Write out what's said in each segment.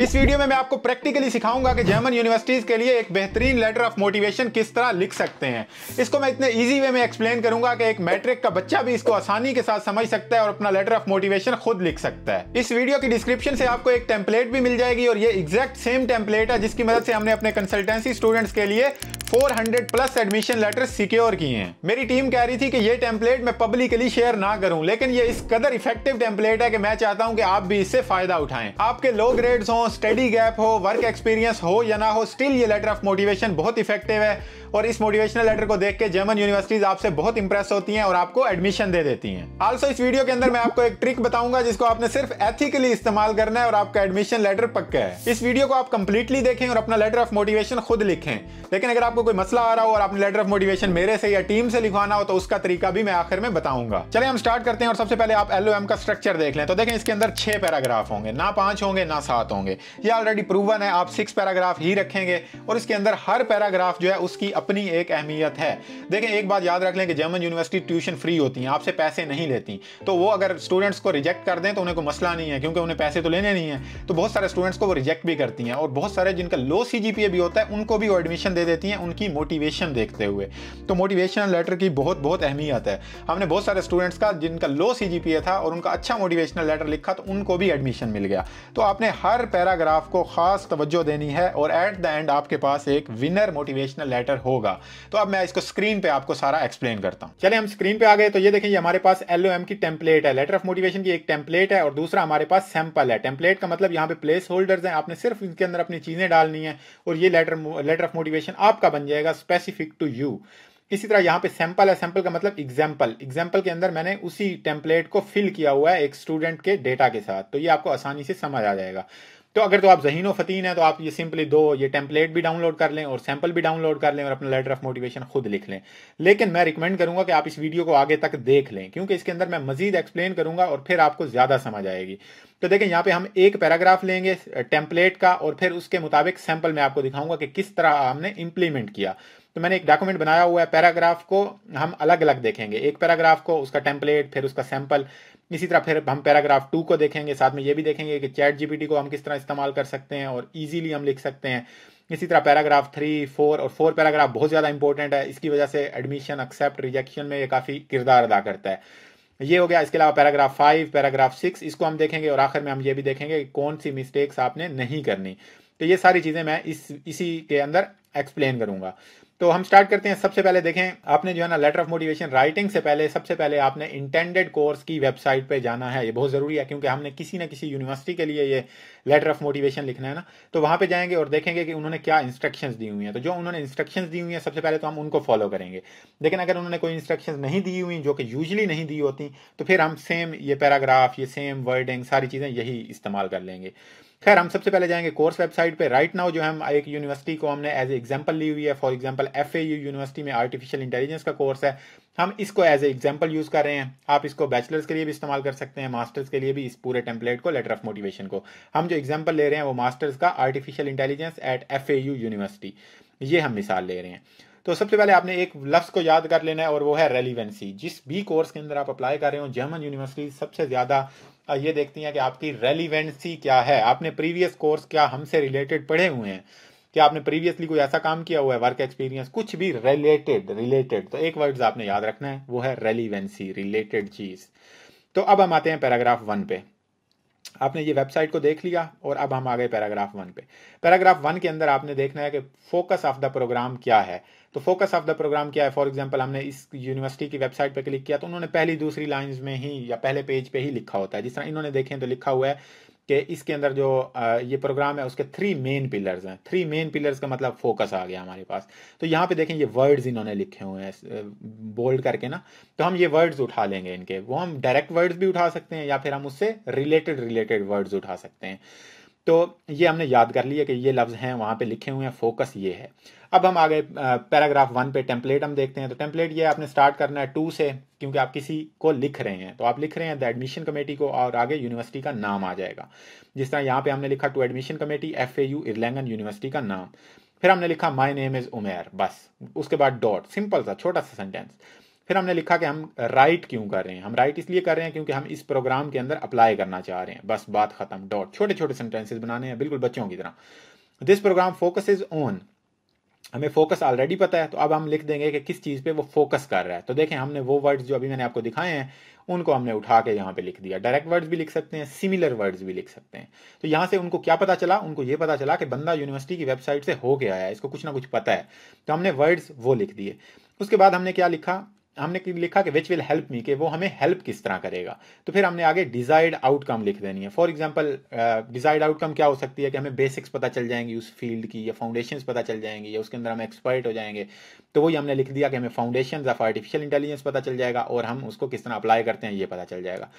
इस वीडियो में मैं आपको प्रैक्टिकली सिखाऊंगा कि जर्मन यूनिवर्सिटीज़ के लिए एक बेहतरीन लेटर ऑफ मोटिवेशन किस तरह लिख सकते हैं इसको मैं इतने इजी वे में एक्सप्लेन करूंगा कि एक मैट्रिक का बच्चा भी इसको आसानी के साथ समझ सकता है और अपना लेटर ऑफ मोटिवेशन खुद लिख सकता है इस वीडियो की डिस्क्रिप्शन से आपको एक टेम्पलेट भी मिल जाएगी और ये एग्जैक्ट सेम टेम्पलेट है जिसकी मदद से हमने अपने कंसल्टेंसी स्टूडेंट्स के लिए 400 प्लस एडमिशन लेटर सिक्योर किए हैं मेरी टीम कह रही थी कि ये टेम्पलेट मैं पब्लिकली शेयर ना करूं लेकिन ये इस कदर इफेक्टिव टेम्पलेट है कि मैं चाहता हूं कि आप भी इससे फायदा उठाएं आपके लो ग्रेड्स हों स्टडी गैप हो वर्क एक्सपीरियंस हो या ना हो स्टिल ये लेटर ऑफ मोटिवेशन बहुत इफेक्टिव है और इस मोटिवेशनल लेटर को देख के जर्मन यूनिवर्सिटीज आपसे बहुत इंप्रेस होती हैं और आपको एडमिशन दे देती हैं आल्सो इस वीडियो के अंदर मैं आपको एक ट्रिक बताऊंगा जिसको आपने सिर्फ एथिकली इस्तेमाल करना है और आपका एडमिशन लेटर पक्का है इस वीडियो को आप कंप्लीटली देखें और अपना लेटर ऑफ मोटिवेशन खुद लिखें लेकिन अगर आपको कोई मसला आ रहा हो और आपने लेटर ऑफ मोटिवेशन मेरे से या टीम से लिखवाना हो तो उसका तरीका भी मैं आखिर में बताऊंगा चले हम स्टार्ट करते हैं और सबसे पहले आप एल का स्ट्रक्चर देख लें तो देखें इसके अंदर छह पैराग्राफ होंगे ना पांच होंगे ना सात होंगे होंगे ये ऑलरेडी प्रूवन है आप सिक्स पैराग्राफ ही रखेंगे और इसके अंदर हर पैराग्राफ जो है उसकी अपनी एक अहमियत है देखें एक बात याद रख लें कि जर्मन यूनिवर्सिटी ट्यूशन फ्री होती हैं आपसे पैसे नहीं लेती तो वो अगर स्टूडेंट्स को रिजेक्ट कर दें तो उन्हें कोई मसला नहीं है क्योंकि उन्हें पैसे तो लेने नहीं है तो बहुत सारे स्टूडेंट्स को वो रिजेक्ट भी करती हैं और बहुत सारे जिनका लो सी भी होता है उनको भी वो एडमिशन दे देती हैं उनकी मोटिवेशन देखते हुए तो मोटिवेशनल लेटर की बहुत बहुत अहमियत है हमने बहुत सारे स्टूडेंट्स का जिनका लो सी था और उनका अच्छा मोटिवेशनल लेटर लिखा तो उनको भी एडमिशन मिल गया तो आपने हर पैर पैराग्राफ को खास तवज्जो देनी है और एट द एंड आपके पास एक विनर मोटिवेशनल लेटर होगा तो अब मैं इसको स्क्रीन पे आपको सारा एक्सप्लेन करता हूँ चले हम स्क्रीन पे आ गए तो ये देखें ये हमारे पास एल की टेम्पलेट है लेटर ऑफ मोटिवेशन की एक टेम्पलेट है और दूसरा हमारे पास सैंपल है टेम्पलेट का मतलब यहाँ पे प्लेस होल्डर है आपने सिर्फ इनके अंदर अपनी चीज़ें डालनी है और ये लेटर लेटर ऑफ मोटिवेशन आपका बन जाएगा स्पेसिफिक टू यू इसी तरह यहाँ पे सैंपल है सैंपल का मतलब एग्जाम्पल एग्जाम्पल के अंदर मैंने उसी टेम्पलेट को फिल किया हुआ है एक स्टूडेंट के डेटा के साथ तो ये आपको आसानी से समझ आ जाएगा तो अगर तो आप जहीन फतीन है तो आप ये सिंपली दो ये टेम्पलेट भी डाउनलोड कर लें और सैंपल भी डाउनलोड कर लें और अपना लेटर ऑफ मोटिवेशन खुद लिख लें लेकिन मैं रिकमेंड करूंगा कि आप इस वीडियो को आगे तक देख लें क्योंकि इसके अंदर मैं मजीद एक्सप्लेन करूंगा और फिर आपको ज़्यादा समझ आएगी तो देखें यहाँ पे हम एक पैराग्राफ लेंगे टेम्पलेट का और फिर उसके मुताबिक सैंपल मैं आपको दिखाऊंगा कि किस तरह हमने इम्प्लीमेंट किया तो मैंने एक डॉक्यूमेंट बनाया हुआ है पैराग्राफ को हम अलग अलग देखेंगे एक पैराग्राफ को उसका टेम्पलेट फिर उसका सैंपल इसी तरह फिर हम पैराग्राफ टू को देखेंगे साथ में ये भी देखेंगे कि चैट जीपीटी को हम किस तरह इस्तेमाल कर सकते हैं और इजीली हम लिख सकते हैं इसी तरह पैराग्राफ थ्री फोर और फोर पैराग्राफ बहुत ज़्यादा इंपॉर्टेंट है इसकी वजह से एडमिशन एक्सेप्ट रिजेक्शन में ये काफ़ी किरदार अदा करता है ये हो गया इसके अलावा पैराग्राफ फाइव पैराग्राफ सिक्स इसको हम देखेंगे और आखिर में हम ये भी देखेंगे कि कौन सी मिस्टेक्स आपने नहीं करनी तो ये सारी चीज़ें मैं इस इसी के अंदर एक्सप्लेन करूंगा तो हम स्टार्ट करते हैं सबसे पहले देखें आपने जो है ना लेटर ऑफ मोटिवेशन राइटिंग से पहले सबसे पहले आपने इंटेंडेड कोर्स की वेबसाइट पे जाना है ये बहुत ज़रूरी है क्योंकि हमने किसी ना किसी यूनिवर्सिटी के लिए ये लेटर ऑफ मोटिवेशन लिखना है ना तो वहां पे जाएंगे और देखेंगे कि उन्होंने क्या इंस्ट्रक्शन दी हुई है तो जो उन्होंने इंस्ट्रक्शन दी हुई है सबसे पहले तो हम उनको फॉलो करेंगे लेकिन अगर उन्होंने कोई इंस्ट्रक्शन नहीं दी हुई जो कि यूजली नहीं दी होती तो फिर हम सेम ये पैराग्राफ ये सेम वर्डिंग सारी चीज़ें यही इस्तेमाल कर लेंगे खैर हम सबसे पहले जाएंगे कोर्स वेबसाइट पे राइट नाउ जो हम एक यूनिवर्सिटी को हमने एज ए एग्जाम्पल ली हुई है फॉर एग्जाम्पल एफ यूनिवर्सिटी में आर्टिफिशियल इंटेलिजेंस का कोर्स है हम इसको एज ए एग्जाम्पल यूज़ कर रहे हैं आप इसको बैचलर्स के लिए भी इस्तेमाल कर सकते हैं मास्टर्स के लिए भी इस पूरे टेम्पलेट को लेटर ऑफ मोटिवेशन को हम जो एग्जाम्पल ले रहे हैं वो मास्टर्स का artificial intelligence at F university ये हम मिसाल ले रहे हैं तो सबसे पहले आपने एक लफ्ज़ को याद कर लेना है और वो है रेलिवेंसी जिस भी कोर्स के अंदर आप अप्लाई कर रहे हो जर्मन यूनिवर्सिटी सबसे ज़्यादा ये देखते हैं कि आपकी रेलिवेंसी क्या है आपने प्रीवियस कोर्स क्या हमसे रिलेटेड पढ़े हुए हैं क्या आपने प्रीवियसली कोई ऐसा काम किया हुआ है वर्क एक्सपीरियंस कुछ भी रिलेटेड रिलेटेड तो एक वर्ड आपने याद रखना है वो है रेलिवेंसी रिलेटेड चीज तो अब हम आते हैं पैराग्राफ वन पे आपने ये वेबसाइट को देख लिया और अब हम आ गए पैराग्राफ वन पे पैराग्राफ वन के अंदर आपने देखना है कि फोकस ऑफ द प्रोग्राम क्या है तो फोकस ऑफ द प्रोग्राम क्या है फॉर एग्जाम्पल हमने इस यूनिवर्सिटी की वेबसाइट पर क्लिक किया तो उन्होंने पहली दूसरी लाइन्स में ही या पहले पेज पर ही लिखा होता है जिस तरह इन्होंने देखें तो लिखा हुआ है कि इसके अंदर जो ये प्रोग्राम है उसके थ्री मेन पिलर्स हैं थ्री मेन पिलर्स का मतलब फोकस आ गया हमारे पास तो यहाँ पे देखें ये वर्ड्स इन्होंने लिखे हुए हैं बोल्ड करके ना तो हम ये वर्ड्स उठा लेंगे इनके वो हम डायरेक्ट वर्ड्स भी उठा सकते हैं या फिर हम उससे रिलेटेड रिलेटेड वर्ड्स उठा सकते हैं तो ये हमने याद कर लिया कि ये लफ्ज़ हैं वहाँ पे लिखे हुए हैं फोकस ये है अब हम आगे पैराग्राफ वन पे टेम्पलेट हम देखते हैं तो टेम्पलेट ये आपने स्टार्ट करना है टू से क्योंकि आप किसी को लिख रहे हैं तो आप लिख रहे हैं द एडमिशन कमेटी को और आगे यूनिवर्सिटी का नाम आ जाएगा जिस तरह यहाँ पे हमने लिखा to admission committee F A U Erlangen university का नाम फिर हमने लिखा माई नेम इज़ उमेर बस उसके बाद डॉट सिंपल सा छोटा सा सेंटेंस फिर हमने लिखा कि हम राइट क्यों कर रहे हैं हम राइट इसलिए कर रहे हैं क्योंकि हम इस प्रोग्राम के अंदर अप्लाई करना चाह रहे हैं बस बात खत्म डॉट छोटे छोटे सेंटेंसेज बनाने हैं बिल्कुल बच्चों की तरह this programme focus is on हमें फोकस ऑलरेडी पता है तो अब हम लिख देंगे कि किस चीज़ पे वो फोकस कर रहा है तो देखें हमने वो वर्ड्स जो अभी मैंने आपको दिखाए हैं उनको हमने उठा के यहाँ पे लिख दिया डायरेक्ट वर्ड्स भी लिख सकते हैं सिमिलर वर्ड्स भी लिख सकते हैं तो यहाँ से उनको क्या पता चला उनको ये पता चला कि बंदा यूनिवर्सिटी की वेबसाइट से हो गया है इसको कुछ ना कुछ पता है तो हमने वर्ड्स वो लिख दिए उसके बाद हमने क्या लिखा हमने लिखा कि विच विल हेल्प मी कि वो हमें हेल्प किस तरह करेगा तो फिर हमने आगे डिजायर्ड आउटकम लिख देनी है फॉर एग्जाम्पल डिजायर्ड आउटकम क्या हो सकती है कि हमें बेसिक्स पता चल जाएंगी उस फील्ड की या फाउंडेशन पता चल जाएंगे या उसके अंदर हम एक्सपर्ट हो जाएंगे तो वही हमने लिख दिया कि हमें फाउंडेशन ऑफ आर्टिफिशियल इंटेलिजेंस पता चल जाएगा और हम उसको किस तरह अप्लाई करते हैं ये पता चल जाएगा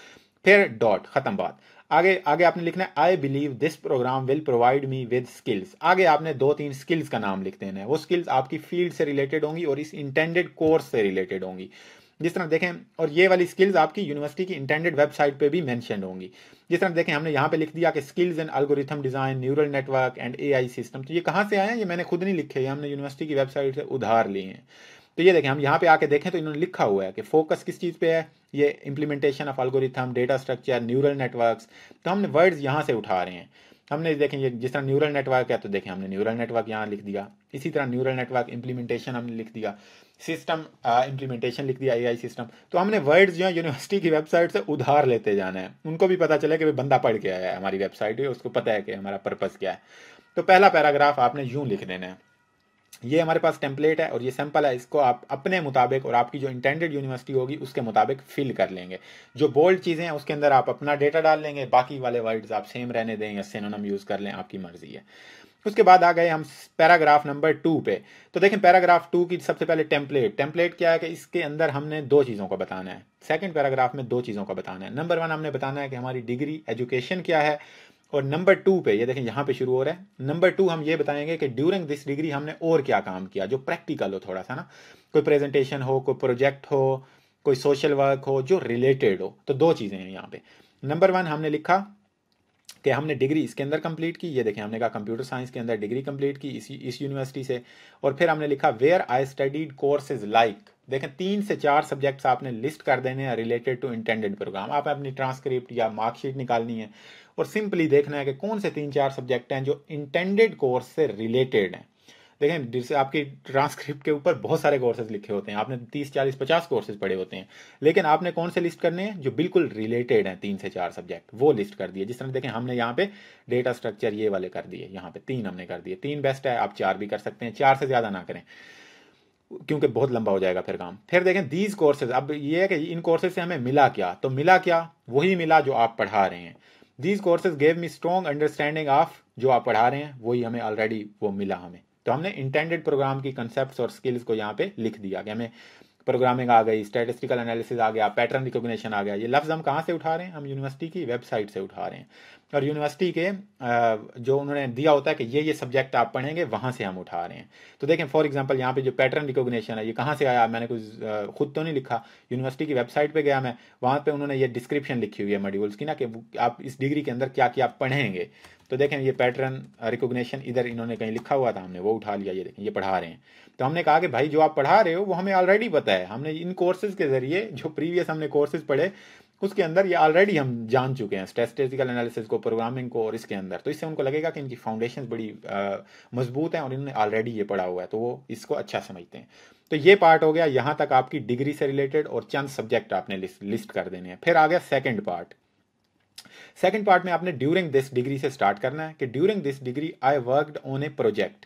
फिर डॉट खत्म बात आगे आगे आपने लिखना है I believe this programme will provide me with skills आगे आपने दो तीन स्किल्स का नाम लिख देना है वो स्किल्स आपकी फील्ड से रिलेटेड होंगी और इस इंटेंडेड कोर्स से रिलेटेड होंगी जिस तरह देखें और ये वाली स्किल्स आपकी यूनिवर्सिटी की इंटेंडेड वेबसाइट पे भी मैंशन होंगी जिस तरह देखें हमने यहाँ पे लिख दिया कि skills and algorithm design neural network and AI system तो ये कहाँ से आए हैं ये मैंने खुद नहीं लिखे ये हमने यूनिवर्सिटी की वेबसाइट से उधार लिए हैं तो ये देखें हम यहाँ पे आके देखें तो इन्होंने लिखा हुआ है कि फोकस किस चीज़ पे है ये implementation of algorithm data structure neural networks तो हमने वर्ड्स यहाँ से उठा रहे हैं हमने देखें ये जिस तरह न्यूरल नेटवर्क है तो देखें हमने न्यूरल नेटवर्क यहाँ लिख दिया इसी तरह न्यूरल नेटवर्क इम्प्लीमेंटेशन हमने लिख दिया सिस्टम इम्प्लीमेंटेशन लिख दिया एआई सिस्टम तो हमने वर्ड्स जो है यूनिवर्सिटी की वेबसाइट से उधार लेते जाना है उनको भी पता चले कि भाई बंदा पढ़ के आया है हमारी वेबसाइट उसको पता है कि हमारा पर्पज़ क्या है तो पहला पैराग्राफ आपने यूँ लिख देना है ये हमारे पास टेम्पलेट है और ये सैंपल है इसको आप अपने मुताबिक और आपकी जो इंटेंडेड यूनिवर्सिटी होगी उसके मुताबिक फिल कर लेंगे जो बोल्ड चीज़ें हैं उसके अंदर आप अपना डेटा डाल लेंगे बाकी वाले वर्ड्स आप सेम रहने दें या सेनोनम यूज़ कर लें आपकी मर्जी है उसके बाद आ गए हम पैराग्राफ नंबर टू पे तो देखें पैराग्राफ टू की सबसे पहले टेम्पलेट टेम्पलेट क्या है कि इसके अंदर हमने दो चीज़ों को बताना है सेकंड पैराग्राफ में दो चीज़ों का बताना है नंबर वन हमने बताना है कि हमारी डिग्री एजुकेशन क्या है और नंबर टू पे ये देखें यहां पे शुरू हो रहा है नंबर टू हम ये बताएंगे कि ड्यूरिंग दिस डिग्री हमने और क्या काम किया जो प्रैक्टिकल हो थोड़ा सा ना कोई प्रेजेंटेशन हो कोई प्रोजेक्ट हो कोई सोशल वर्क हो जो रिलेटेड हो तो दो चीज़ें हैं यहाँ पे नंबर वन हमने लिखा कि हमने डिग्री इसके अंदर कंप्लीट की ये देखें हमने कहा कंप्यूटर साइंस के अंदर डिग्री कंप्लीट की इसी इस यूनिवर्सिटी से और फिर हमने लिखा where I studied courses like देखें तीन से चार सब्जेक्ट्स आपने लिस्ट कर देने हैं रिलेटेड टू इंटेंडेड प्रोग्राम आप अपनी ट्रांसक्रिप्ट या मार्कशीट निकालनी है और सिंपली देखना है कि कौन से तीन चार सब्जेक्ट हैं जो इंटेंडेड कोर्स से रिलेटेड हैं देखें जिससे आपकी ट्रांसक्रिप्ट के ऊपर बहुत सारे कोर्सेज लिखे होते हैं आपने तीस चालीस पचास कोर्सेज पढ़े होते हैं लेकिन आपने कौन से लिस्ट करने हैं जो बिल्कुल रिलेटेड हैं तीन से चार सब्जेक्ट वो लिस्ट कर दिए जिस तरह देखें हमने यहाँ पे डेटा स्ट्रक्चर ये वाले कर दिए यहाँ पे तीन हमने कर दिए तीन बेस्ट है आप चार भी कर सकते हैं चार से ज़्यादा ना करें क्योंकि बहुत लंबा हो जाएगा फिर काम फिर देखें दीज कोर्सेज अब ये है कि इन कोर्सेज से हमें मिला क्या तो मिला क्या वही मिला जो आप पढ़ा रहे हैं these courses gave me strong understanding of जो आप पढ़ा रहे हैं वही हमें ऑलरेडी वो मिला हमें तो हमने इंटेंडेड प्रोग्राम की कंसेप्ट और स्किल्स को यहाँ पे लिख दिया कि हमें प्रोग्रामिंग आ गई स्टेटिस्टिकल एनालिसिस आ गया पैटर्न रिकॉग्निशन आ गया ये लफ्ज़ हम कहाँ से उठा रहे हैं हम यूनिवर्सिटी की वेबसाइट से उठा रहे हैं और यूनिवर्सिटी के जो उन्होंने दिया होता है कि ये ये सब्जेक्ट आप पढ़ेंगे वहाँ से हम उठा रहे हैं तो देखें फॉर एग्जांपल यहाँ पे जो पैटर्न रिकॉग्निशन है ये कहाँ से आया मैंने कुछ खुद तो नहीं लिखा यूनिवर्सिटी की वेबसाइट पे गया मैं वहाँ पे उन्होंने ये डिस्क्रिप्शन लिखी हुई है मॉड्यूल्स की ना कि आप इस डिग्री के अंदर क्या क्या आप पढ़ेंगे तो देखें ये पैटर्न रिकोगशन इधर इन्होंने कहीं लिखा हुआ था हमने वो उठा लिया ये देखें ये पढ़ा रहे हैं तो हमने कहा कि भाई जो आप पढ़ा रहे हो वो हमें ऑलरेडी पता है हमने इन कोर्सेज़ के ज़रिए जो प्रीवियस हमने कोर्सेज़ पढ़े उसके अंदर ये ऑलरेडी हम जान चुके हैं स्टेटिस्टिकल एनालिसिस को प्रोग्रामिंग को और इसके अंदर तो इससे उनको लगेगा कि इनकी फाउंडेशन बड़ी मजबूत हैं और इन्होंने ऑलरेडी ये पढ़ा हुआ है तो वो इसको अच्छा समझते हैं तो ये पार्ट हो गया यहां तक आपकी डिग्री से रिलेटेड और चंद सब्जेक्ट आपने लिस्ट, लिस्ट कर देने हैं फिर आ गया सेकेंड पार्ट सेकेंड पार्ट में आपने ड्यूरिंग दिस डिग्री से स्टार्ट करना है कि during this degree I worked on a project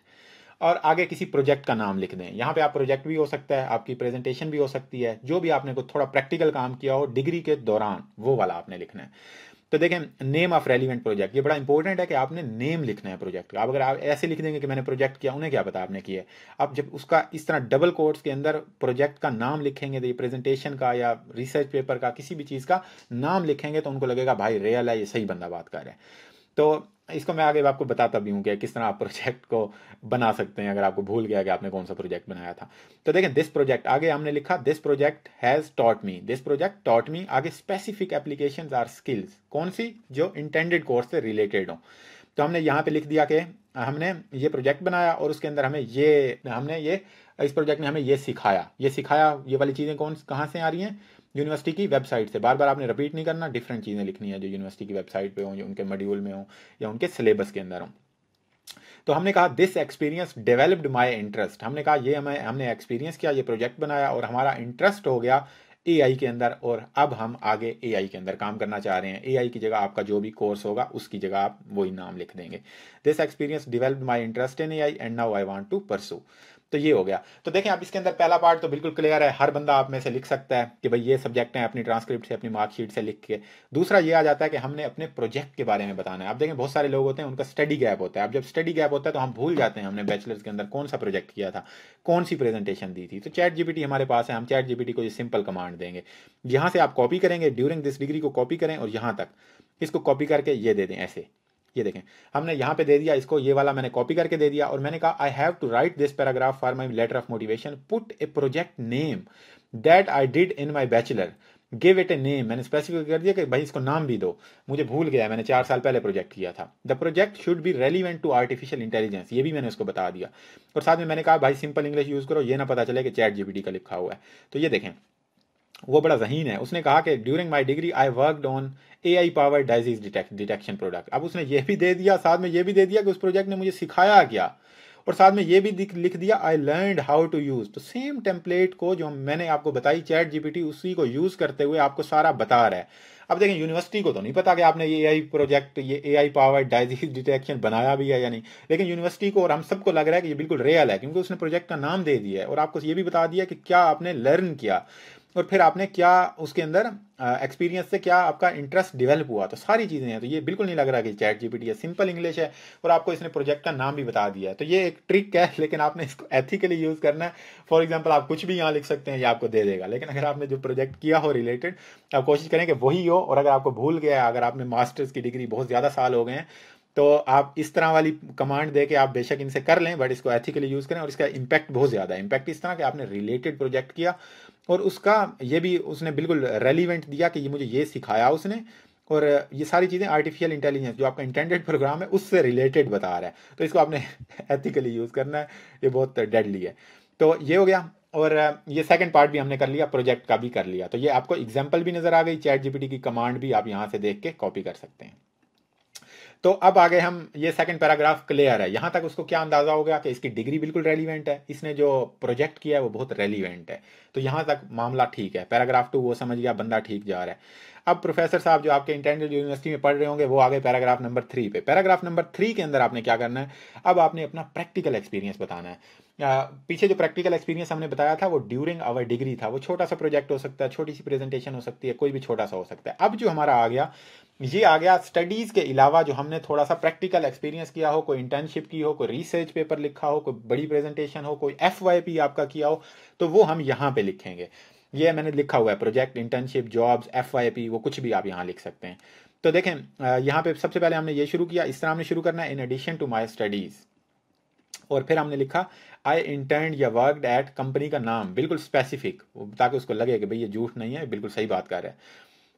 और आगे किसी प्रोजेक्ट का नाम लिख दें यहाँ पे आप प्रोजेक्ट भी हो सकता है आपकी प्रेजेंटेशन भी हो सकती है जो भी आपने को थोड़ा प्रैक्टिकल काम किया हो डिग्री के दौरान वो वाला आपने लिखना है तो देखें नेम ऑफ रेलिवेंट प्रोजेक्ट ये बड़ा इंपॉर्टेंट है कि आपने नेम लिखना है प्रोजेक्ट का आप अगर आप ऐसे लिख देंगे कि मैंने प्रोजेक्ट किया उन्हें क्या पता आपने किया आप जब उसका इस तरह डबल कोर्ट्स के अंदर प्रोजेक्ट का नाम लिखेंगे तो ये प्रेजेंटेशन का या रिसर्च पेपर का किसी भी चीज़ का नाम लिखेंगे तो उनको लगेगा भाई रियल है ये सही बंदा बात कर रहे है तो इसको मैं आगे आपको बताता भी हूँ कि किस तरह आप प्रोजेक्ट को बना सकते हैं अगर आपको भूल गया कि आपने कौन सा प्रोजेक्ट बनाया था तो देखें दिस प्रोजेक्ट आगे हमने लिखा this project has taught me this project taught me आगे स्पेसिफिक एप्लीकेशन आर स्किल्स कौन सी जो इंटेंडेड कोर्स से रिलेटेड हो तो हमने यहाँ पे लिख दिया कि हमने ये प्रोजेक्ट बनाया और उसके अंदर हमें ये हमने ये इस प्रोजेक्ट ने हमें ये सिखाया ये सिखाया ये वाली चीज़ें कौन कहाँ से आ रही हैं यूनिवर्सिटी की वेबसाइट से बार बार आपने रिपीट नहीं करना डिफरेंट चीज़ें लिखनी है जो यूनिवर्सिटी की वेबसाइट पे हों या उनके मॉड्यूल में हों या उनके सिलेबस के अंदर हों तो हमने कहा this experience developed my interest हमने कहा ये हमें हमने एक्सपीरियंस किया ये प्रोजेक्ट बनाया और हमारा इंटरेस्ट हो गया ए के अंदर और अब हम आगे ए के अंदर काम करना चाह रहे हैं ए की जगह आपका जो भी कोर्स होगा उसकी जगह आप वही नाम लिख देंगे this experience develop my interest in a and now I want to pursue तो ये हो गया तो देखें आप इसके अंदर पहला पार्ट तो बिल्कुल क्लियर है हर बंदा आप में से लिख सकता है कि भाई ये सब्जेक्ट है अपनी ट्रांसक्रिप्ट से अपनी मार्कशीट से लिख के दूसरा ये आ जाता है कि हमने अपने प्रोजेक्ट के बारे में बताना है आप देखें बहुत सारे लोग होते हैं उनका स्टडी गैप होता है अब जब स्टडी गैप होता है तो हम भूल जाते हैं हमने बैचलर्स के अंदर कौन सा प्रोजेक्ट किया था कौन सी प्रेजेंटेशन दी थी तो चैट जीपीटी हमारे पास है हम चैट जीपीटी को ये सिंपल कमांड देंगे यहां से आप कॉपी करेंगे ड्यूरिंग दिस डिग्री को कॉपी करें और यहां तक इसको कॉपी करके ये दे दें ऐसे ये देखें हमने यहाँ पे दे दिया इसको ये वाला मैंने कॉपी करके दे दिया और मैंने कहा I have to write this paragraph for my letter of motivation put a project name that I did in my bachelor give it a name मैंने स्पेसिफिक कर दिया कि भाई इसको नाम भी दो मुझे भूल गया मैंने चार साल पहले प्रोजेक्ट किया था the project should be relevant to artificial intelligence ये भी मैंने उसको बता दिया और साथ में मैंने कहा भाई सिंपल इंग्लिश यूज़ करो ये ना पता चले कि चैट जीपीटी का लिखा हुआ है तो ये देखें वो बड़ा जहीन है उसने कहा कि during my degree I work on A I power disease detection product अब उसने यह भी दे दिया साथ में यह भी दे दिया कि उस प्रोजेक्ट ने मुझे सिखाया क्या और साथ में ये भी लिख दिया I learn how to use तो सेम टेम्पलेट को जो मैंने आपको बताई चैट जीपीटी उसी को यूज़ करते हुए आपको सारा बता रहा है अब देखें यूनिवर्सिटी को तो नहीं पता कि आपने ये एआई प्रोजेक्ट ये एआई पावर डाइजीज डिटेक्शन बनाया भी है या नहीं लेकिन यूनिवर्सिटी को और हम सबको लग रहा है कि ये बिल्कुल रियल है क्योंकि उसने प्रोजेक्ट का नाम दे दिया है और आपको ये भी बता दिया कि क्या आपने लर्न किया और फिर आपने क्या उसके अंदर एक्सपीरियंस से क्या आपका इंटरेस्ट डेवलप हुआ तो सारी चीज़ें हैं तो ये बिल्कुल नहीं लग रहा कि चैट जीपीटी है सिंपल इंग्लिश है और आपको इसने प्रोजेक्ट का नाम भी बता दिया है तो ये एक ट्रिक है लेकिन आपने इसको एथिकली यूज़ करना है फॉर एग्जाम्पल आप कुछ भी यहाँ लिख सकते हैं ये आपको दे देगा लेकिन अगर आपने जो प्रोजेक्ट किया हो रिलेटेड तो आप कोशिश करें कि वही हो और अगर आपको भूल गया अगर आपने मास्टर्स की डिग्री बहुत ज़्यादा साल हो गए हैं तो आप इस तरह वाली कमांड दे के आप बेशक इनसे कर लें बट इसको एथिकली यूज़ करें और इसका इम्पैक्ट बहुत ज़्यादा है इम्पैक्ट इस तरह कि आपने रिलेटेड प्रोजेक्ट किया और उसका ये भी उसने बिल्कुल रेलिवेंट दिया कि ये मुझे ये सिखाया उसने और ये सारी चीज़ें आर्टिफिशियल इंटेलिजेंस जो आपका इंटेंडेड प्रोग्राम है उससे रिलेटेड बता रहा है तो इसको आपने एथिकली यूज़ करना है ये बहुत डेडली है तो ये हो गया और ये सेकंड पार्ट भी हमने कर लिया प्रोजेक्ट का भी कर लिया तो ये आपको एग्जाम्पल भी नज़र आ गई चैट जीपीटी की कमांड भी आप यहाँ से देख के कॉपी कर सकते हैं तो अब आगे हम ये सेकंड पैराग्राफ क्लियर है यहां तक उसको क्या अंदाजा हो गया कि इसकी डिग्री बिल्कुल रेलिवेंट है इसने जो प्रोजेक्ट किया है वो बहुत रेलिवेंट है तो यहां तक मामला ठीक है पैराग्राफ टू वो समझ गया बंदा ठीक जा रहा है अब प्रोफेसर साहब जो आपके इंटरनेशनल यूनिवर्सिटी में पढ़ रहे होंगे वो आगे पैराग्राफ नंबर थ्री पे पैराग्राफ नंबर थ्री के अंदर आपने क्या करना है अब आपने अपना प्रैक्टिकल एक्सपीरियंस बताना है पीछे जो प्रैक्टिकल एक्सपीरियंस हमने बताया था वो ड्यूरिंग आवर डिग्री था वो छोटा सा प्रोजेक्ट हो सकता है छोटी सी प्रेजेंटेशन हो सकती है कोई भी छोटा सा हो सकता है अब जो हमारा आ गया ये आ गया स्टडीज़ के अलावा जो हमने थोड़ा सा प्रैक्टिकल एक्सपीरियंस किया हो कोई इंटर्नशिप की हो कोई रिसर्च पेपर लिखा हो कोई बड़ी प्रेजेंटेशन हो कोई एफ आपका किया हो तो वो हम यहाँ पे लिखेंगे ये मैंने लिखा हुआ है प्रोजेक्ट इंटर्नशिप जॉब्स एफ वो कुछ भी आप यहाँ लिख सकते हैं तो देखें यहाँ पे सबसे पहले हमने ये शुरू किया इस तरह हमने शुरू करना है in addition to my studies और फिर हमने लिखा आई इंटेंड या वर्कड एट कंपनी का नाम बिल्कुल स्पेसिफिक ताकि उसको लगे कि भाई ये झूठ नहीं है बिल्कुल सही बात कर रहे हैं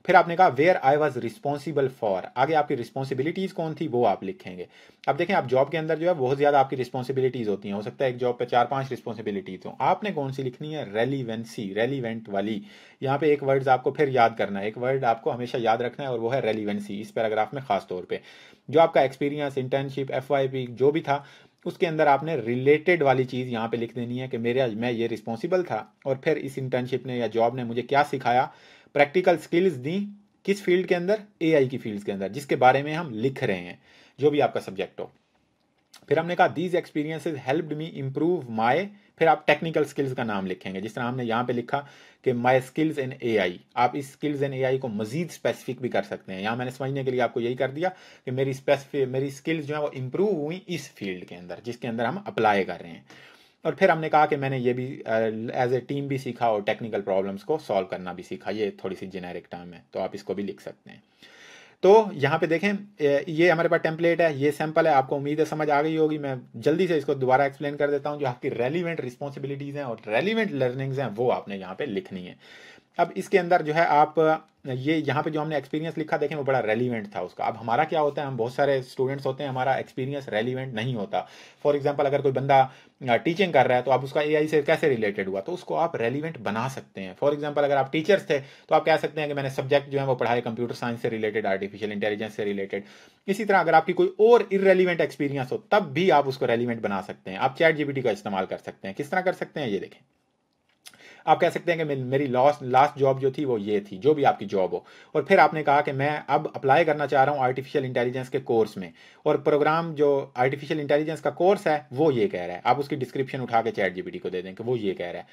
फिर आपने कहा where I was responsible for आगे आपकी रिस्पॉन्सिबिलिटीज़ कौन थी वो आप लिखेंगे अब देखें आप जॉब के अंदर जो है बहुत ज़्यादा आपकी रिस्पॉन्सिबिलिटीज़ होती हैं हो सकता है एक जॉब पे चार पांच रिस्पॉन्सिबिलिटीज़ हो आपने कौन सी लिखनी है रेलिवेंसी रेलिवेंट वाली यहाँ पे एक वर्ड आपको फिर याद करना है एक वर्ड आपको हमेशा याद रखना है और वो है रेलिवेंसी इस पैराग्राफ में खास तौर पर जो आपका एक्सपीरियंस इंटर्नशिप एफ जो भी था उसके अंदर आपने रिलेटेड वाली चीज़ यहाँ पे लिख देनी है कि मेरे मैं ये रिस्पॉन्सिबल था और फिर इस इंटर्नशिप ने या जॉब ने मुझे क्या सिखाया प्रैक्टिकल स्किल्स दी किस फील्ड के अंदर ए की फील्ड के अंदर जिसके बारे में हम लिख रहे हैं जो भी आपका सब्जेक्ट हो फिर हमने कहा these experiences helped me improve my फिर आप टेक्निकल स्किल्स का नाम लिखेंगे जिस तरह हमने यहाँ पे लिखा कि माय स्किल्स इन एआई आप इस स्किल्स इन एआई को मजीद स्पेसिफिक भी कर सकते हैं यहां मैंने समझने के लिए आपको यही कर दिया कि मेरी स्पेसिफिक मेरी स्किल्स जो है वो इंप्रूव हुई इस फील्ड के अंदर जिसके अंदर हम अप्लाई कर रहे हैं और फिर हमने कहा कि मैंने ये भी एज ए टीम भी सीखा और टेक्निकल प्रॉब्लम्स को सॉल्व करना भी सीखा ये थोड़ी सी जेनेरिक टर्म है तो आप इसको भी लिख सकते हैं तो यहाँ पे देखें ये हमारे पास टेम्पलेट है ये सैंपल है आपको उम्मीद है समझ आ गई होगी मैं जल्दी से इसको दोबारा एक्सप्लेन कर देता हूँ जो आपकी रेलिवेंट रिस्पॉन्सिबिलिटीज़ हैं और रेलिवेंट लर्निंग्स हैं वो आपने यहाँ पे लिखनी है अब इसके अंदर जो है आप ये यहाँ पे जो हमने एक्सपीरियंस लिखा देखें वो बड़ा रेलिवेंट था उसका अब हमारा क्या होता है हम बहुत सारे स्टूडेंट्स होते हैं हमारा एक्सपीरियंस रेलिवेंट नहीं होता फॉर एग्जांपल अगर कोई बंदा टीचिंग कर रहा है तो आप उसका एआई से कैसे रिलेटेड हुआ तो उसको आप रेलिवेंट बना सकते हैं फॉर एग्जाम्पल अगर आप टीचर्स थे तो आप कह सकते हैं कि मैंने सब्जेक्ट जो है वो पढ़ाए कंप्यूटर साइंस से रिलेटेड आर्टिफिशियल इंटेलिजेंस से रिलेटेड इसी तरह अगर आपकी कोई और इरेलीवेंट एक्सपीरियंस हो तब भी आप उसको रेलिवेंट बना सकते हैं आप चैट जीबीटी का इस्तेमाल कर सकते हैं किस तरह कर सकते हैं ये देखें आप कह सकते हैं कि मेरी लास्ट लास्ट जॉब जो थी वो ये थी जो भी आपकी जॉब हो और फिर आपने कहा कि मैं अब अप्लाई करना चाह रहा हूँ आर्टिफिशियल इंटेलिजेंस के कोर्स में और प्रोग्राम जो आर्टिफिशियल इंटेलिजेंस का कोर्स है वो ये कह रहा है आप उसकी डिस्क्रिप्शन उठा के चैट जीपीटी को दे दें कि वो ये कह रहा है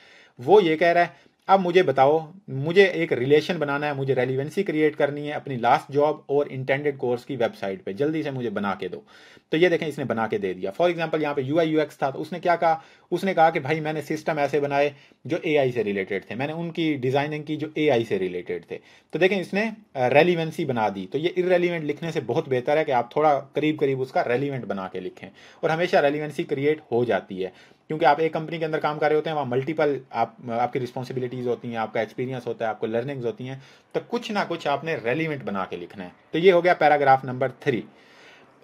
वो ये कह रहा है अब मुझे बताओ मुझे एक रिलेशन बनाना है मुझे रेलिवेंसी क्रिएट करनी है अपनी लास्ट जॉब और इंटेंडेड कोर्स की वेबसाइट पे जल्दी से मुझे बना के दो तो ये देखें इसने बना के दे दिया फॉर एग्जांपल यहाँ पे यू आई था तो उसने क्या कहा उसने कहा कि भाई मैंने सिस्टम ऐसे बनाए जो ए से रिलेटेड थे मैंने उनकी डिज़ाइनिंग की जो ए से रिलेटेड थे तो देखें इसने रेलिवेंसी बना दी तो ये इरेलीवेंट लिखने से बहुत बेहतर है कि आप थोड़ा करीब करीब उसका रेलिवेंट बना के लिखें और हमेशा रेलिवेंसी क्रिएट हो जाती है क्योंकि आप एक कंपनी के अंदर काम कर रहे होते हैं वहाँ मल्टीपल आप आपकी रिस्पॉन्सिबिलिटीज़ होती हैं आपका एक्सपीरियंस होता है आपको लर्निंग्स होती हैं तो कुछ ना कुछ आपने रेलिवेंट बना के लिखना है तो ये हो गया पैराग्राफ नंबर थ्री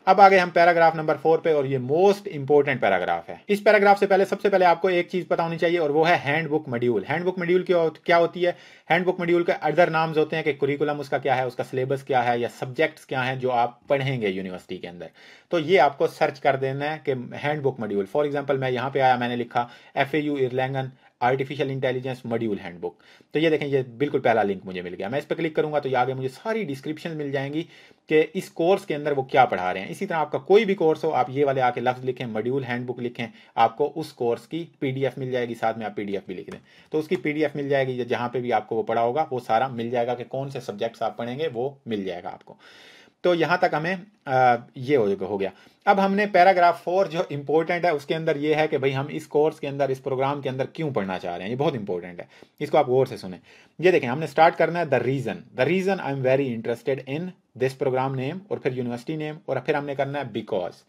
अब आगे हम पैराग्राफ नंबर फोर पे और ये मोस्ट इंपॉर्टेंट पैराग्राफ है इस पैराग्राफ से पहले सबसे पहले आपको एक चीज पता होनी चाहिए और वो है हैंडबुक मॉड्यूल हैंडबुक मॉड्यूल क्या होती है हैंडबुक मॉड्यूल के अदर नाम्स होते हैं कि कुरिकुलम उसका क्या है उसका सिलेबस क्या है या सब्जेक्ट्स क्या है जो आप पढ़ेंगे यूनिवर्सिटी के अंदर तो ये आपको सर्च कर देना है कि हैंडबुक मॉड्यूल फॉर एग्जाम्पल मैं यहाँ पे आया मैंने लिखा F A U Erlangen artificial intelligence module handbook तो ये देखें ये बिल्कुल पहला लिंक मुझे मिल गया मैं इस पर क्लिक करूंगा तो ये आगे मुझे सारी डिस्क्रिप्शन मिल जाएंगी कि इस कोर्स के अंदर वो क्या पढ़ा रहे हैं इसी तरह आपका कोई भी कोर्स हो आप ये वाले आके लफ्ज़ लिखें मॉड्यूल हैंडबुक लिखें आपको उस कोर्स की पीडीएफ मिल जाएगी साथ में आप पीडीएफ भी लिख दें तो उसकी पीडीएफ मिल जाएगी जहां पर भी आपको वो पढ़ा होगा वो सारा मिल जाएगा कि कौन से सब्जेक्ट्स आप पढ़ेंगे वो मिल जाएगा आपको तो यहाँ तक हमें ये हो गया अब हमने पैराग्राफ फोर जो इम्पोर्टेंट है उसके अंदर ये है कि भाई हम इस कोर्स के अंदर इस प्रोग्राम के अंदर क्यों पढ़ना चाह रहे हैं ये बहुत इंपॉर्टेंट है इसको आप गौर से सुने ये देखें हमने स्टार्ट करना है the reason the reason I am very interested in this program name और फिर यूनिवर्सिटी नेम और फिर हमने करना है बिकॉज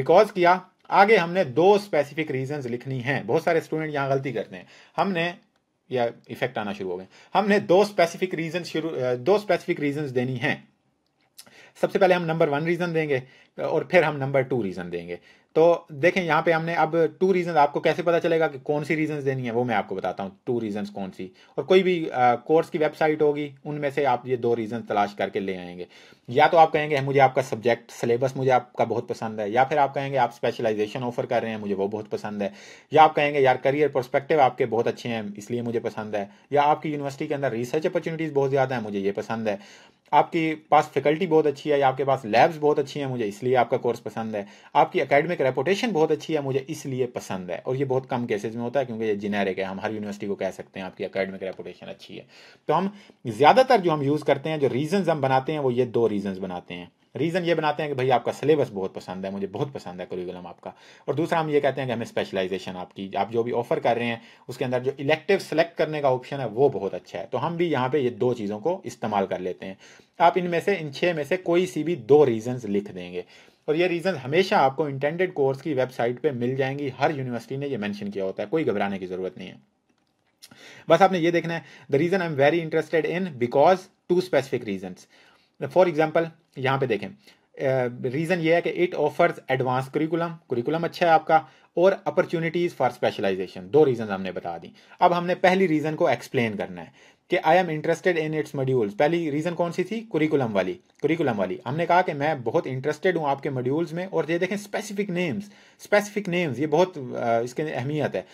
बिकॉज किया आगे हमने दो स्पेसिफिक रीजन लिखनी है बहुत सारे स्टूडेंट यहाँ गलती करते हैं हमने या इफेक्ट आना शुरू हो गए हमने दो स्पेसिफिक रीजन शुरू दो स्पेसिफिक रीजन देनी है सबसे पहले हम नंबर वन रीज़न देंगे और फिर हम नंबर टू रीज़न देंगे तो देखें यहाँ पे हमने अब टू रीज़न आपको कैसे पता चलेगा कि कौन सी रीजन देनी है वो मैं आपको बताता हूँ टू रीजन कौन सी और कोई भी कोर्स की वेबसाइट होगी उनमें से आप ये दो रीज़न तलाश करके ले आएंगे या तो आप कहेंगे मुझे आपका सब्जेक्ट सिलेबस मुझे आपका बहुत पसंद है या फिर आप कहेंगे आप स्पेशलाइजेशन ऑफर कर रहे हैं मुझे वो बहुत पसंद है या आप कहेंगे यार करियर परस्पेक्टिव आपके बहुत अच्छे हैं इसलिए मुझे पसंद है या आपकी यूनिवर्सिटी के अंदर रिसर्च अपॉर्चुनिटीज़ बहुत ज़्यादा है मुझे ये पसंद है आपके पास फैकल्टी बहुत अच्छी है या आपके पास लैब्स बहुत अच्छी हैं मुझे इसलिए आपका कोर्स पसंद है आपकी अकेडमिक रेपुटेशन बहुत अच्छी है मुझे इसलिए पसंद है और ये बहुत कम केसेज में होता है क्योंकि ये जिनेरिक है हम हर यूनिवर्सिटी को कह सकते हैं आपकी अकेडमिक रेपुटेशन अच्छी है तो हम ज़्यादातर जो हम यूज़ करते हैं जो रीजन हम बनाते हैं वो ये दो रीजंस बनाते हैं रीज़न ये बनाते हैं कि भाई आपका सिलेबस बहुत पसंद है मुझे बहुत पसंद है करिकुलम आपका और दूसरा हम ये कहते हैं कि हमें स्पेशलाइजेशन आपकी आप जो भी ऑफर कर रहे हैं उसके अंदर जो इलेक्टिव सेलेक्ट करने का ऑप्शन है वो बहुत अच्छा है तो हम भी यहाँ पे ये दो चीज़ों को इस्तेमाल कर लेते हैं आप इनमें से इन छः में से कोई सी भी दो रीज़न्स लिख देंगे और ये रीज़न हमेशा आपको इंटेंडेड कोर्स की वेबसाइट पर मिल जाएंगी हर यूनिवर्सिटी ने यह मैंशन किया होता है कोई घबराने की ज़रूरत नहीं है बस आपने ये देखना है the reason I am very interested in because two specific reasons for example यहाँ पे देखें रीज़न ये है कि it offers advance curriculum curriculum अच्छा है आपका और अपॉर्चुनिटीज़ फॉर स्पेशलाइजेशन दो रीज़न हमने बता दी अब हमने पहली रीज़न को एक्सप्लेन करना है कि I am interested in its modules पहली रीज़न कौन सी थी कुरिकुलम वाली कुरिकुलम वाली हमने कहा कि मैं बहुत इंटरेस्टेड हूँ आपके मॉड्यूल्स में और ये देखें स्पेसिफिक नेम्स स्पेसिफिक नेम्स ये बहुत इसके अहमियत है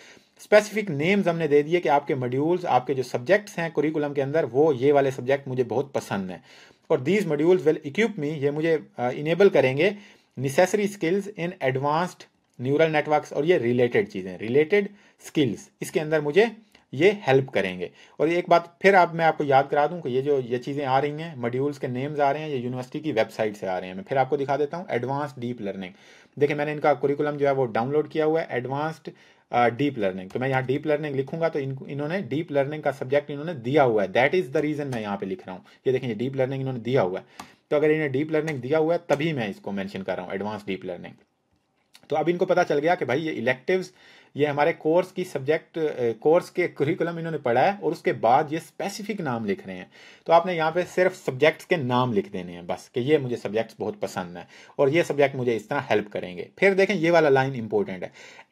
स्पेसिफिक नेम्स हमने दे दिए कि आपके मॉड्यूल्स आपके जो सब्जेक्ट्स हैं कुरिकुलम के अंदर वो ये वाले सब्जेक्ट मुझे बहुत पसंद हैं और these modules will equip me ये मुझे इनेबल करेंगे necessary skills in advanced neural networks और ये रिलेटेड चीज़ें रिलेटेड स्किल्स इसके अंदर मुझे ये हेल्प करेंगे और एक बात फिर आप मैं आपको याद करा दूं कि ये जो ये चीज़ें आ रही हैं मॉड्यूल्स के नेम्स आ रहे हैं ये यूनिवर्सिटी की वेबसाइट से आ रहे हैं मैं फिर आपको दिखा देता हूँ एडवांस डीप लर्निंग देखिए मैंने इनका कुरिकुलम जो है वो डाउनलोड किया हुआ है एडवांस्ड डीप uh, लर्निंग तो मैं यहाँ डीप लर्निंग लिखूंगा तो इन, इन्होंने डीप लर्निंग का सब्जेक्ट इन्होंने दिया हुआ है दैट इज द रीजन मैं यहाँ पे लिख रहा हूँ ये देखेंगे डीप लर्निंग इन्होंने दिया हुआ है तो अगर इन्हें डीप लर्निंग दिया हुआ है तभी मैं इसको मैंशन कर रहा हूँ एडवांस डीप लर्निंग तो अब इनको पता चल गया कि भाई ये इलेक्टिव्स ये हमारे कोर्स की सब्जेक्ट कोर्स के करिकुलम इन्होंने पढ़ा है और उसके बाद ये स्पेसिफिक नाम लिख रहे हैं तो आपने यहाँ पे सिर्फ सब्जेक्ट्स के नाम लिख देने हैं बस कि ये मुझे सब्जेक्ट्स बहुत पसंद है और ये सब्जेक्ट मुझे इस तरह हेल्प करेंगे फिर देखें ये वाला लाइन इंपॉर्टेंट है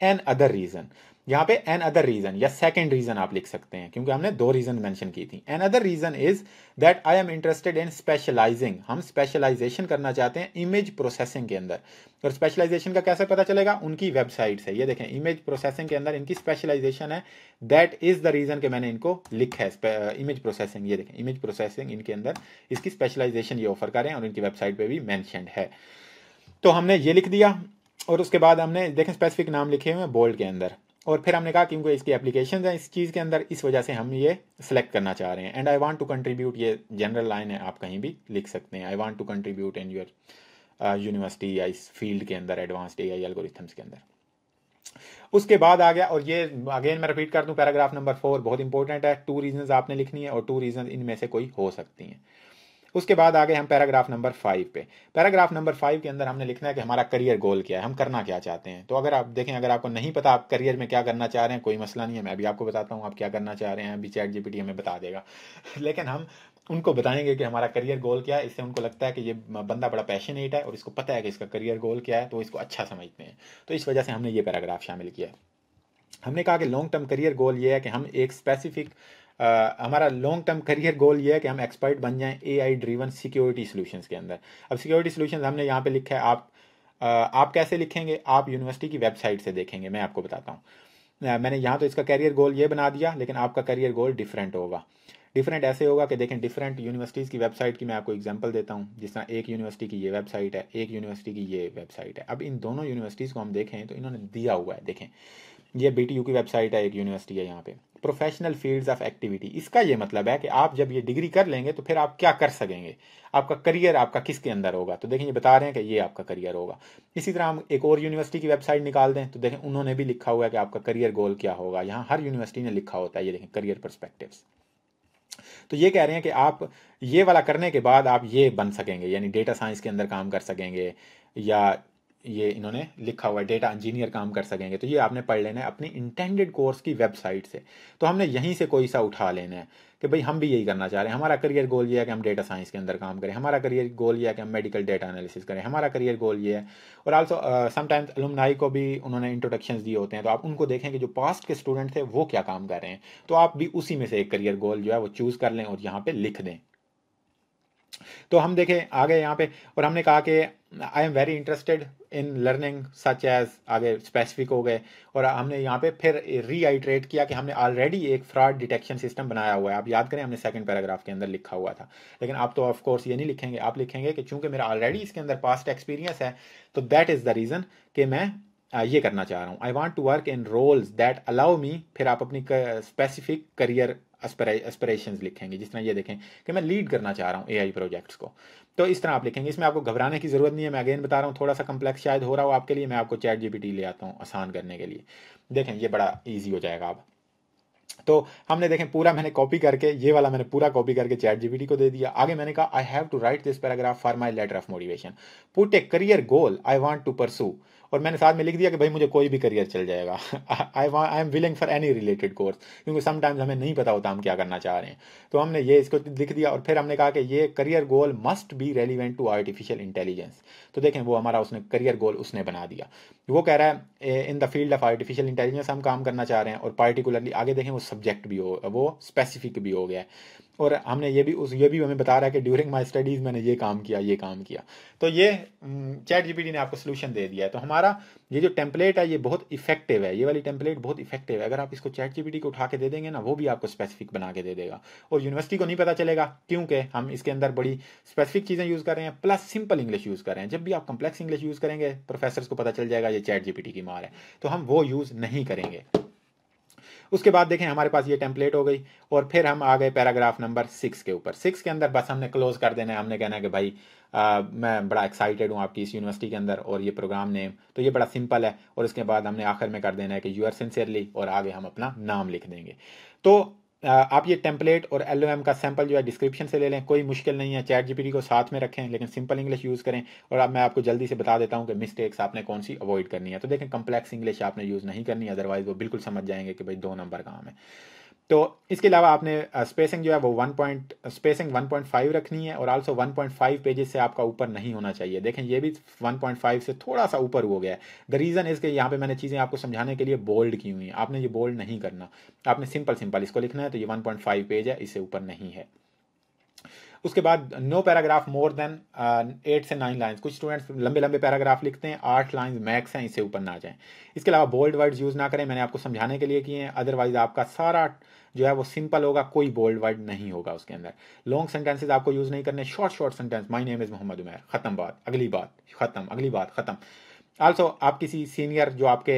एन अदर रीज़न यहाँ पे एन अदर रीजन या सेकेंड रीजन आप लिख सकते हैं क्योंकि हमने दो रीजन मेंशन की थी another reason is that I am interested in specializing हम स्पेशलाइजेशन करना चाहते हैं इमेज प्रोसेसिंग के अंदर और स्पेशलाइजेशन का कैसे पता चलेगा उनकी वेबसाइट से ये देखें इमेज प्रोसेसिंग के अंदर इनकी स्पेशलाइजेशन है दैट इज द रीजन के मैंने इनको लिखा है इमेज प्रोसेसिंग uh, ये देखें इमेज प्रोसेसिंग इनके अंदर इसकी स्पेशलाइजेशन ये ऑफर करें और इनकी वेबसाइट पर भी मैंशन है तो हमने ये लिख दिया और उसके बाद हमने देखें स्पेसिफिक नाम लिखे हुए हैं बोल्ड के अंदर और फिर हमने कहा कि उनको इसकी एप्लीकेशन हैं इस चीज़ के अंदर इस वजह से हम ये सेलेक्ट करना चाह रहे हैं and I want to contribute ये जनरल लाइन है आप कहीं भी लिख सकते हैं I want to contribute in your university या इस फील्ड के अंदर एडवांस्ड एआई एल्गोरिथम्स के अंदर उसके बाद आ गया और ये अगेन मैं रिपीट कर दूं पैराग्राफ नंबर फोर बहुत इंपॉर्टेंट है टू रीजन आपने लिखनी है और टू रीजन इनमें से कोई हो सकती हैं उसके बाद आगे हम पैराग्राफ नंबर फाइव पे पैराग्राफ नंबर फाइव के अंदर हमने लिखना है कि हमारा करियर गोल क्या है हम करना क्या चाहते हैं तो अगर आप देखें अगर आपको नहीं पता आप करियर में क्या करना चाह रहे हैं कोई मसला नहीं है मैं अभी आपको बताता हूँ आप क्या करना चाह रहे हैं अभी चैट जीपीटी हमें बता देगा लेकिन हम उनको बताएंगे कि हमारा करियर गोल क्या है इससे उनको लगता है कि ये बंदा बड़ा पैशनेट है और इसको पता है कि इसका करियर गोल क्या है तो इसको अच्छा समझते हैं तो इस वजह से हमने ये पैराग्राफ शामिल किया है हमने कहा कि लॉन्ग टर्म करियर गोल ये है कि हम एक स्पेसिफिक हमारा लॉन्ग टर्म करियर गोल ये है कि हम एक्सपर्ट बन जाएं A I driven security solution के अंदर अब सिक्योरिटी सोल्यूशन हमने यहाँ पे लिखा है आप आ, आप कैसे लिखेंगे आप यूनिवर्सिटी की वेबसाइट से देखेंगे मैं आपको बताता हूँ मैंने यहाँ तो इसका करियर गोल ये बना दिया लेकिन आपका करियर गोल डिफरेंट होगा डिफरेंट ऐसे होगा कि देखें डिफरेंट यूनिवर्सिटीज़ की वेबसाइट की मैं आपको एग्जाम्पल देता हूँ जिस तरह एक यूनिवर्सिटी की ये वेबसाइट है एक यूनिवर्सिटी की ये वेबसाइट है अब इन दोनों यूनिवर्सिटीज़ को हम देखें तो इन्होंने दिया हुआ है देखें ये बी की वेबसाइट है एक यूनिवर्सिटी है यहाँ पे प्रोफेशनल फील्ड्स ऑफ एक्टिविटी इसका ये मतलब है कि आप जब ये डिग्री कर लेंगे तो फिर आप क्या कर सकेंगे आपका करियर आपका किसके अंदर होगा तो देखें ये बता रहे हैं कि ये आपका करियर होगा इसी तरह हम एक और यूनिवर्सिटी की वेबसाइट निकाल दें तो देखें उन्होंने भी लिखा हुआ है कि आपका करियर गोल क्या होगा यहाँ हर यूनिवर्सिटी ने लिखा होता है ये देखें करियर परस्पेक्टिव तो ये कह रहे हैं कि आप ये वाला करने के बाद आप ये बन सकेंगे यानी डेटा साइंस के अंदर काम कर सकेंगे या ये इन्होंने लिखा हुआ है डेटा इंजीनियर काम कर सकेंगे तो ये आपने पढ़ लेना है अपनी इंटेंडेड कोर्स की वेबसाइट से तो हमने यहीं से कोई सा उठा लेना है कि भाई हम भी यही करना चाह रहे हैं हमारा करियर गोल ये है कि हम डेटा साइंस के अंदर काम करें हमारा करियर गोल ये है कि हम मेडिकल डेटा एनालिसिस करें हमारा करियर गोल ये है और आल्सो समटाइम्स अलुमनाई को भी उन्होंने इंट्रोडक्शन दिए होते हैं तो आप उनको देखें कि जो पास्ट के स्टूडेंट थे वो क्या काम कर रहे हैं तो आप भी उसी में से एक करियर गोल जो है वो चूज़ कर लें और यहाँ पर लिख दें तो हम देखें आगे यहाँ पे और हमने कहा कि I am very interested in learning such as आगे स्पेसिफिक हो गए और हमने यहाँ पे फिर रीआइट्रेट किया कि हमने ऑलरेडी एक फ्रॉड डिटेक्शन सिस्टम बनाया हुआ है आप याद करें हमने सेकंड पैराग्राफ के अंदर लिखा हुआ था लेकिन आप तो ऑफ कोर्स ये नहीं लिखेंगे आप लिखेंगे कि चूंकि मेरा ऑलरेडी इसके अंदर पास्ट एक्सपीरियंस है तो दैट इज़ द रीज़न कि मैं ये करना चाह रहा हूँ I want to work in roles that allow me फिर आप अपनी स्पेसिफिक करियर एस्परेशन लिखेंगे जिस तरह ये देखें कि मैं लीड करना चाह रहा हूँ आई प्रोजेक्ट्स को तो इस तरह आप लिखेंगे इसमें आपको घबराने की ज़रूरत नहीं है मैं अगेन बता रहा हूँ थोड़ा सा कम्प्लेक्स शायद हो रहा हो आपके लिए मैं आपको चैट जीपीटी ले आता हूँ आसान करने के लिए देखें ये बड़ा ईजी हो जाएगा आप तो हमने देखें पूरा मैंने कॉपी करके ये वाला मैंने पूरा कॉपी करके चैट जीबीटी को दे दिया आगे मैंने कहा I have to write this paragraph for my letter of motivation put a career goal I want to pursue और मैंने साथ में लिख दिया कि भाई मुझे कोई भी करियर चल जाएगा I I am willing for any related course क्योंकि समटाइम्स हमें नहीं पता होता हम क्या करना चाह रहे हैं तो हमने ये इसको लिख दिया और फिर हमने कहा कि ये career goal must be relevant to artificial intelligence तो देखें वो हमारा उसने करियर गोल उसने बना दिया वो कह रहा है in the field of artificial intelligence हम काम करना चाह रहे हैं और पार्टिकुलरली आगे देखें वो सब्जेक्ट भी हो वो स्पेसिफिक भी हो गया है और हमने ये भी उस ये भी हमें बता रहा है कि ड्यूरिंग माई स्टडीज़ मैंने ये काम किया ये काम किया तो ये चैट जीपीटी ने आपको सोल्यूशन दे दिया है तो हमारा ये जो टेम्पलेट है ये बहुत इफेक्टिव है ये वाली टेम्पलेट बहुत इफेक्टिव है अगर आप इसको चैट जीपीटी को उठा के दे देंगे ना वो भी आपको स्पेसिफिक बना के दे देगा और यूनिवर्सिटी को नहीं पता चलेगा क्योंकि हम इसके अंदर बड़ी स्पेसिफिक चीज़ें यूज़ कर रहे हैं प्लस सिंपल इंग्लिश यूज़ कर रहे हैं जब भी आप कम्प्लेक्स इंग्लिश यूज़ करेंगे प्रोफेसर को पता चल जाएगा ये चैट जीपीटी की मार है तो हम वो यूज़ नहीं करेंगे उसके बाद देखें हमारे पास ये टेम्पलेट हो गई और फिर हम आ गए पैराग्राफ नंबर सिक्स के ऊपर सिक्स के अंदर बस हमने क्लोज कर देना है हमने कहना है कि भाई आ, मैं बड़ा एक्साइटेड हूँ आपकी इस यूनिवर्सिटी के अंदर और ये प्रोग्राम नेम तो ये बड़ा सिंपल है और इसके बाद हमने आखिर में कर देना है कि यू आर सिंसियरली और आगे हम अपना नाम लिख देंगे तो आप ये टेम्पलेट और एल का सैंपल जो है डिस्क्रिप्शन से ले लें कोई मुश्किल नहीं है चैट जीपीटी को साथ में रखें लेकिन सिंपल इंग्लिश यूज़ करें और अब मैं आपको जल्दी से बता देता हूँ कि मिस्टेक्स आपने कौन सी अवॉइड करनी है तो देखें कम्प्लेक्स इंग्लिश आपने यूज़ नहीं करनी अदरवाइज़ वो बिल्कुल समझ जाएंगे कि भाई दो नंबर काम है तो इसके अलावा आपने स्पेसिंग जो है वो one point spacing one point five रखनी है और also one point five pages से आपका ऊपर नहीं होना चाहिए देखें ये भी वन पॉइंट फाइव से थोड़ा सा ऊपर हो गया है द रीज़न इसके यहाँ पे मैंने चीज़ें आपको समझाने के लिए बोल्ड की हुई हैं आपने ये बोल्ड नहीं करना आपने सिंपल सिंपल इसको लिखना है तो ये वन पॉइंट फाइव पेज है इससे ऊपर नहीं है उसके बाद no paragraph more than eight से नाइन लाइन कुछ स्टूडेंट्स लंबे लंबे पैराग्राफ लिखते हैं आठ लाइन्स मैक्स हैं इससे ऊपर ना जाएं इसके अलावा बोल्ड वर्ड्स यूज़ ना करें मैंने आपको समझाने के लिए किए हैं अदरवाइज आपका सारा जो है वो सिंपल होगा कोई बोल्ड वर्ड नहीं होगा उसके अंदर लॉन्ग सेंटेंसेज आपको यूज़ नहीं करने short short sentence my name is Mohammad Umer ख़त्म बात अगली बात ख़त्म अगली बात ख़त्म आल्सो आप किसी सीनियर जो आपके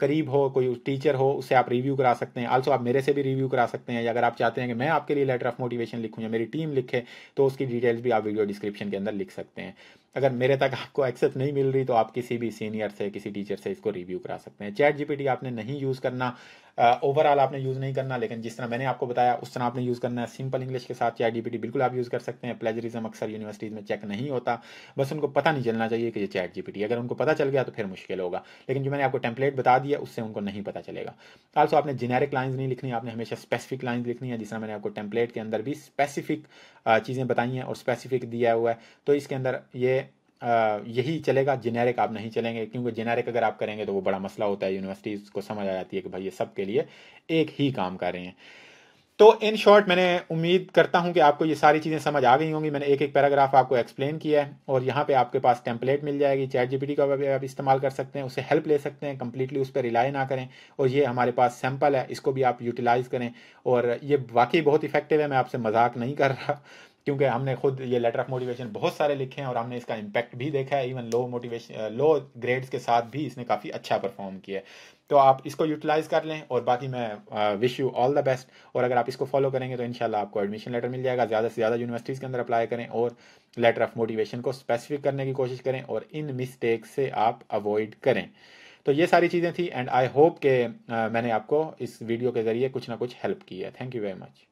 करीब हो कोई टीचर हो उससे आप रिव्यू करा सकते हैं आल्सो आप मेरे से भी रिव्यू करा सकते हैं या अगर आप चाहते हैं कि मैं आपके लिए लेटर ऑफ मोटिवेशन लिखूँ या मेरी टीम लिखे तो उसकी डिटेल्स भी आप वीडियो डिस्क्रिप्शन के अंदर लिख सकते हैं अगर मेरे तक आपको एक्सेस नहीं मिल रही तो आप किसी भी सीनियर से किसी टीचर से इसको रिव्यू करा सकते हैं चैट जीपीटी आपने नहीं यूज़ करना ओवरऑल uh, आपने यूज़ नहीं करना लेकिन जिस तरह मैंने आपको बताया उस तरह आपने यूज़ करना है सिंपल इंग्लिश के साथ चैट जीपीटी बिल्कुल आप यूज़ कर सकते हैं प्लेजरिज्म अक्सर यूनिवर्सिटीज़ में चेक नहीं होता बस उनको पता नहीं चलना चाहिए कि ये चैट जीपीटी अगर उनको पता चल गया तो फिर मुश्किल होगा लेकिन जो मैंने आपको टेम्पलेट बता बता दिया उससे उनको नहीं पता चलेगा आल्सो आपने जेनेरिक लाइंस नहीं लिखनी आपने हमेशा स्पेसिफिक लाइंस लिखनी है जिस मैंने आपको टेम्पलेट के अंदर भी स्पेसिफिक चीज़ें बताई हैं और स्पेसिफिक दिया हुआ है तो इसके अंदर ये यही चलेगा जेनेरिक आप नहीं चलेंगे क्योंकि जेनेरिक अगर आप करेंगे तो वो बड़ा मसला होता है यूनिवर्सिटीज़ को समझ आ जाती है कि भाई ये सब के लिए एक ही काम कर रहे हैं तो इन शॉर्ट मैंने उम्मीद करता हूं कि आपको ये सारी चीज़ें समझ आ गई होंगी मैंने एक एक पैराग्राफ आपको एक्सप्लेन किया है और यहाँ पे आपके पास टेम्पलेट मिल जाएगी चैट जीपीटी का भी आप इस्तेमाल कर सकते हैं उससे हेल्प ले सकते हैं कम्प्लीटली उस पर रिलाई ना करें और ये हमारे पास सैम्पल है इसको भी आप यूटिलाइज़ करें और ये वाकई बहुत इफेक्टिव है मैं आपसे मजाक नहीं कर रहा क्योंकि हमने खुद ये लेटर ऑफ मोटिवेशन बहुत सारे लिखे हैं और हमने इसका इम्पैक्ट भी देखा है even low motivation low grades के साथ भी इसने काफ़ी अच्छा परफॉर्म किया है तो आप इसको यूटिलाइज़ कर लें और बाकी मैं wish you all the best और अगर आप इसको फॉलो करेंगे तो इंशाल्लाह आपको एडमिशन लेटर मिल जाएगा ज़्यादा से ज़्यादा यूनिवर्सिटीज़ के अंदर अप्लाई करें और लेटर ऑफ मोटिवेशन को स्पेसिफिक करने की कोशिश करें और इन मिस्टेक से आप अवॉइड करें तो ये सारी चीज़ें थी एंड आई होप के आ, मैंने आपको इस वीडियो के ज़रिए कुछ ना कुछ हेल्प की है थैंक यू वेरी मच